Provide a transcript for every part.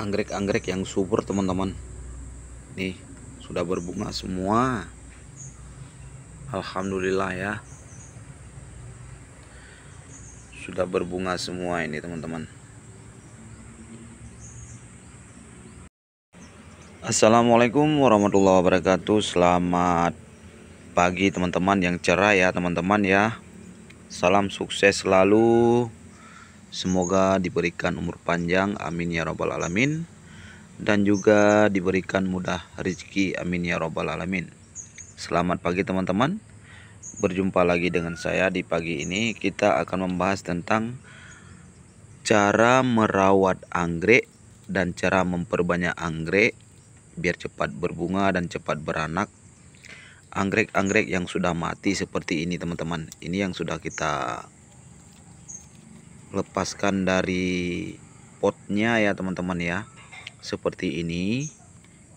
anggrek-anggrek yang subur teman-teman nih sudah berbunga semua Alhamdulillah ya sudah berbunga semua ini teman-teman Assalamualaikum warahmatullahi wabarakatuh Selamat pagi teman-teman yang cerah ya teman-teman ya Salam sukses selalu Semoga diberikan umur panjang, amin ya robbal alamin, dan juga diberikan mudah rezeki, amin ya robbal alamin. Selamat pagi teman-teman, berjumpa lagi dengan saya di pagi ini. Kita akan membahas tentang cara merawat anggrek dan cara memperbanyak anggrek biar cepat berbunga dan cepat beranak. Anggrek-anggrek yang sudah mati seperti ini teman-teman, ini yang sudah kita lepaskan dari potnya ya teman-teman ya seperti ini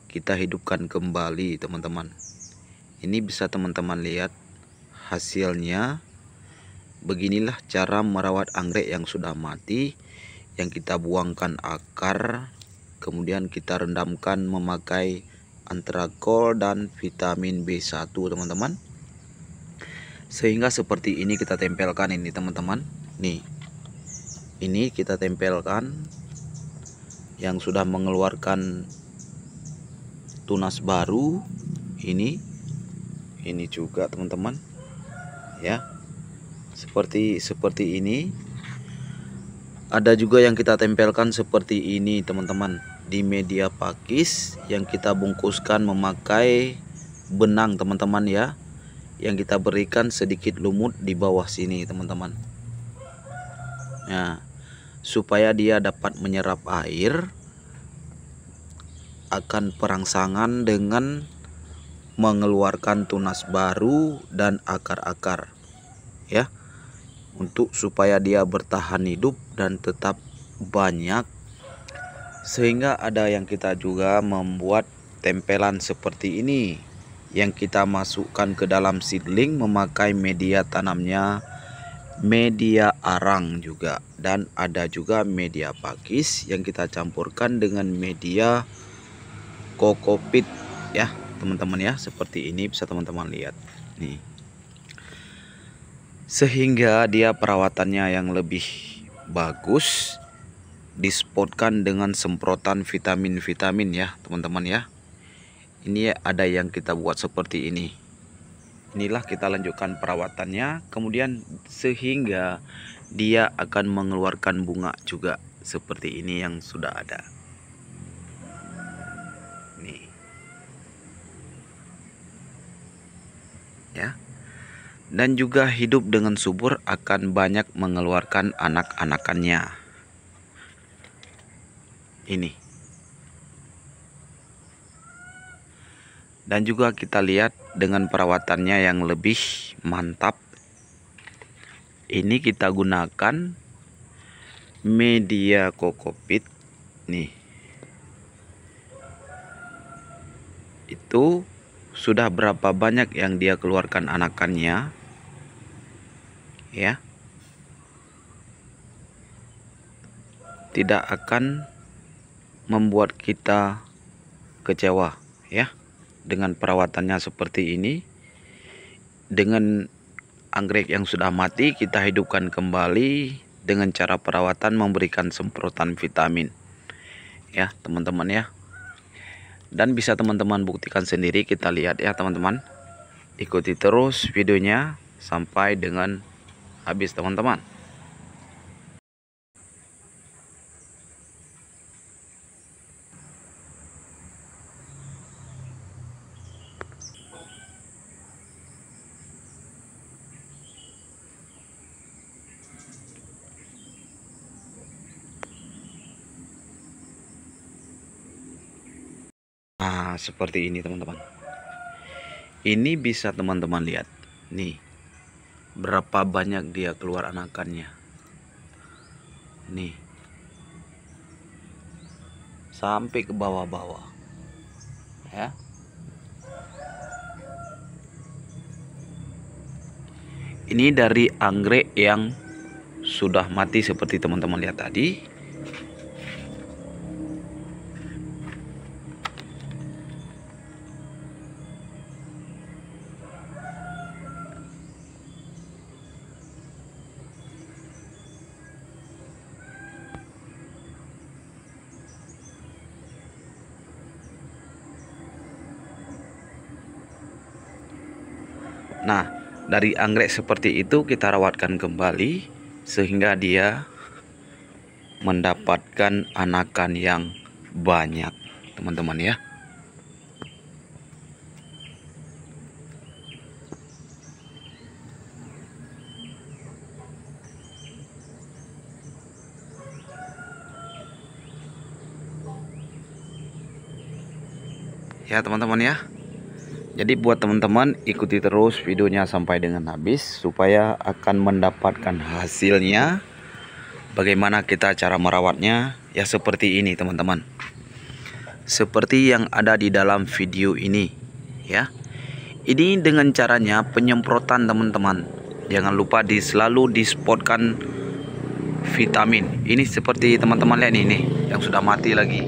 kita hidupkan kembali teman-teman ini bisa teman-teman lihat hasilnya beginilah cara merawat anggrek yang sudah mati yang kita buangkan akar kemudian kita rendamkan memakai antrakol dan vitamin B1 teman-teman sehingga seperti ini kita tempelkan ini teman-teman nih ini kita tempelkan yang sudah mengeluarkan tunas baru ini ini juga teman-teman ya seperti seperti ini ada juga yang kita tempelkan seperti ini teman-teman di media pakis yang kita bungkuskan memakai benang teman-teman ya yang kita berikan sedikit lumut di bawah sini teman-teman nah supaya dia dapat menyerap air akan perangsangan dengan mengeluarkan tunas baru dan akar-akar ya untuk supaya dia bertahan hidup dan tetap banyak sehingga ada yang kita juga membuat tempelan seperti ini yang kita masukkan ke dalam seedling memakai media tanamnya media arang juga dan ada juga media pakis yang kita campurkan dengan media kokopit ya teman-teman ya seperti ini bisa teman-teman lihat nih sehingga dia perawatannya yang lebih bagus dispotkan dengan semprotan vitamin-vitamin ya teman-teman ya ini ada yang kita buat seperti ini inilah kita lanjutkan perawatannya kemudian sehingga dia akan mengeluarkan bunga juga seperti ini yang sudah ada nih ya dan juga hidup dengan subur akan banyak mengeluarkan anak-anakannya ini dan juga kita lihat dengan perawatannya yang lebih mantap ini kita gunakan media kokopit nih itu sudah berapa banyak yang dia keluarkan anakannya ya tidak akan membuat kita kecewa ya dengan perawatannya seperti ini dengan anggrek yang sudah mati kita hidupkan kembali dengan cara perawatan memberikan semprotan vitamin ya teman-teman ya dan bisa teman-teman buktikan sendiri kita lihat ya teman-teman ikuti terus videonya sampai dengan habis teman-teman seperti ini teman-teman. Ini bisa teman-teman lihat. Nih. Berapa banyak dia keluar anakannya. Nih. Sampai ke bawah-bawah. Ya. Ini dari anggrek yang sudah mati seperti teman-teman lihat tadi Nah, dari anggrek seperti itu kita rawatkan kembali sehingga dia mendapatkan anakan yang banyak, teman-teman ya. ya teman-teman ya jadi buat teman-teman ikuti terus videonya sampai dengan habis supaya akan mendapatkan hasilnya bagaimana kita cara merawatnya ya seperti ini teman-teman. Seperti yang ada di dalam video ini ya. Ini dengan caranya penyemprotan teman-teman. Jangan lupa di selalu dispotkan vitamin. Ini seperti teman-teman lihat ini yang sudah mati lagi.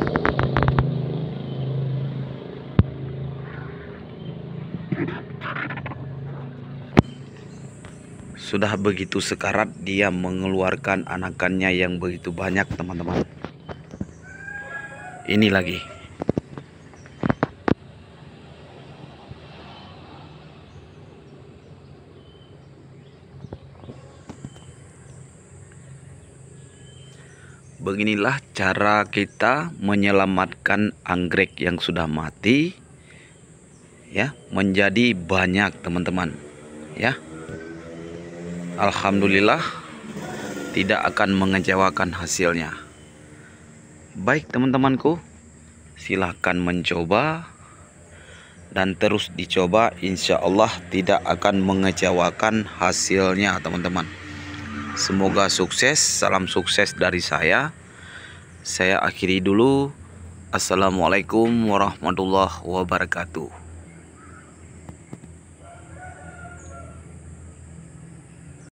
sudah begitu sekarat dia mengeluarkan anakannya yang begitu banyak teman-teman ini lagi beginilah cara kita menyelamatkan anggrek yang sudah mati ya menjadi banyak teman-teman ya Alhamdulillah tidak akan mengecewakan hasilnya. Baik teman-temanku, silahkan mencoba dan terus dicoba insya Allah tidak akan mengecewakan hasilnya teman-teman. Semoga sukses, salam sukses dari saya. Saya akhiri dulu. Assalamualaikum warahmatullahi wabarakatuh.